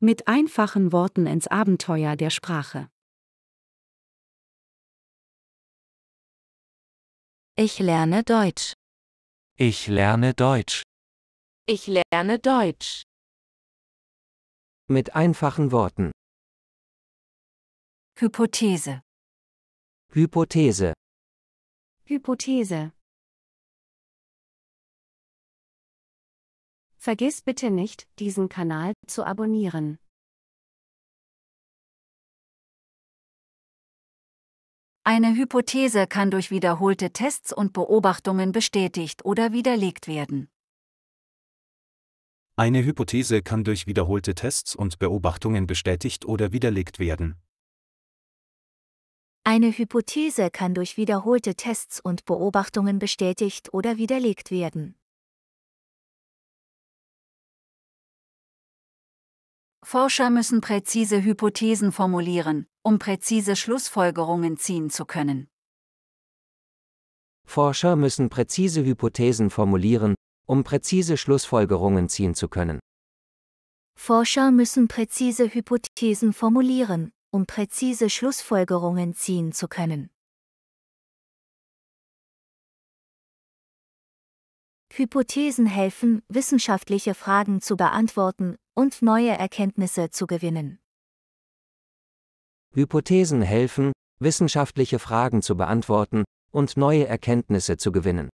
Mit einfachen Worten ins Abenteuer der Sprache. Ich lerne Deutsch. Ich lerne Deutsch. Ich lerne Deutsch. Mit einfachen Worten. Hypothese. Hypothese. Hypothese. Vergiss bitte nicht, diesen Kanal zu abonnieren. Eine Hypothese kann durch wiederholte Tests und Beobachtungen bestätigt oder widerlegt werden. Eine Hypothese kann durch wiederholte Tests und Beobachtungen bestätigt oder widerlegt werden. Eine Hypothese kann durch wiederholte Tests und Beobachtungen bestätigt oder widerlegt werden. Forscher müssen präzise Hypothesen formulieren, um präzise Schlussfolgerungen ziehen zu können. Forscher müssen präzise Hypothesen formulieren, um präzise Schlussfolgerungen ziehen zu können. Forscher müssen präzise Hypothesen formulieren, um präzise Schlussfolgerungen ziehen zu können. Hypothesen helfen, wissenschaftliche Fragen zu beantworten und neue Erkenntnisse zu gewinnen. Hypothesen helfen, wissenschaftliche Fragen zu beantworten und neue Erkenntnisse zu gewinnen.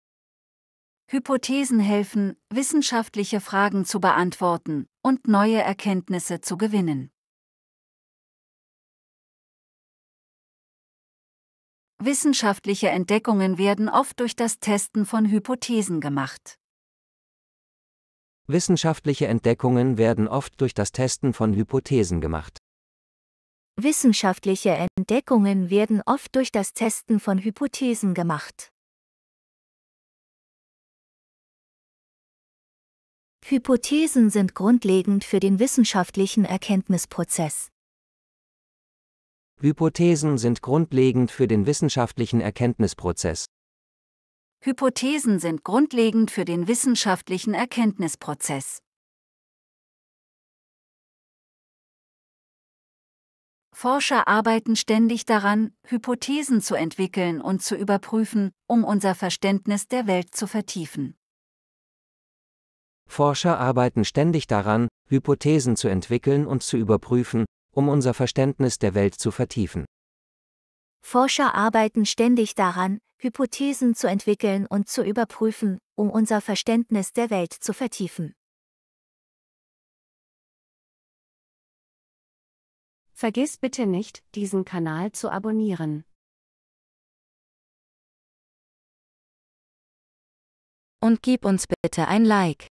Hypothesen helfen, wissenschaftliche Fragen zu beantworten und neue Erkenntnisse zu gewinnen. Wissenschaftliche Entdeckungen werden oft durch das Testen von Hypothesen gemacht. Wissenschaftliche Entdeckungen werden oft durch das Testen von Hypothesen gemacht. Wissenschaftliche Entdeckungen werden oft durch das Testen von Hypothesen gemacht. Hypothesen sind grundlegend für den wissenschaftlichen Erkenntnisprozess. Hypothesen sind grundlegend für den wissenschaftlichen Erkenntnisprozess. Hypothesen sind grundlegend für den wissenschaftlichen Erkenntnisprozess. Forscher arbeiten ständig daran, Hypothesen zu entwickeln und zu überprüfen, um unser Verständnis der Welt zu vertiefen. Forscher arbeiten ständig daran, Hypothesen zu entwickeln und zu überprüfen, um unser Verständnis der Welt zu vertiefen. Forscher arbeiten ständig daran, Hypothesen zu entwickeln und zu überprüfen, um unser Verständnis der Welt zu vertiefen. Vergiss bitte nicht, diesen Kanal zu abonnieren. Und gib uns bitte ein Like.